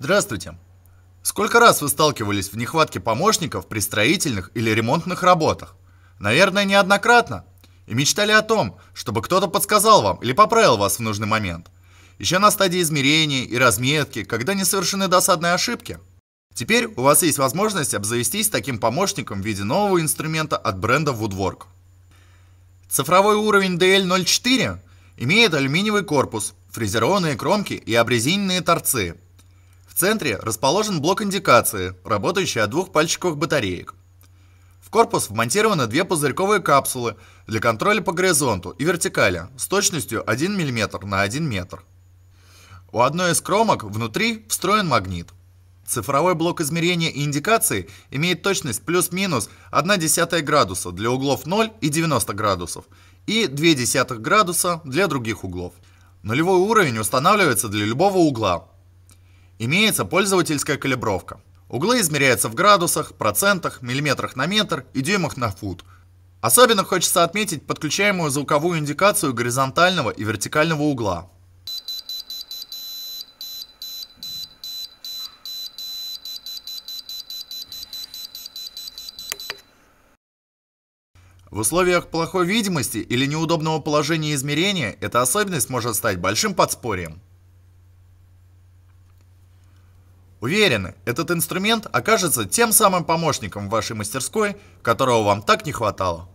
Здравствуйте. Сколько раз вы сталкивались в нехватке помощников при строительных или ремонтных работах? Наверное, неоднократно. И мечтали о том, чтобы кто-то подсказал вам или поправил вас в нужный момент. Еще на стадии измерений и разметки, когда не совершены досадные ошибки. Теперь у вас есть возможность обзавестись таким помощником в виде нового инструмента от бренда Woodwork. Цифровой уровень DL04 имеет алюминиевый корпус, фрезерованные кромки и обрезиненные торцы – в центре расположен блок индикации, работающий от двух пальчиковых батареек. В корпус вмонтированы две пузырьковые капсулы для контроля по горизонту и вертикали с точностью 1 мм на 1 метр. У одной из кромок внутри встроен магнит. Цифровой блок измерения и индикации имеет точность плюс-минус 0,1 градуса для углов 0 и 90 градусов и 0,2 градуса для других углов. Нулевой уровень устанавливается для любого угла, Имеется пользовательская калибровка. Углы измеряются в градусах, процентах, миллиметрах на метр и дюймах на фут. Особенно хочется отметить подключаемую звуковую индикацию горизонтального и вертикального угла. В условиях плохой видимости или неудобного положения измерения эта особенность может стать большим подспорьем. Уверены, этот инструмент окажется тем самым помощником в вашей мастерской, которого вам так не хватало.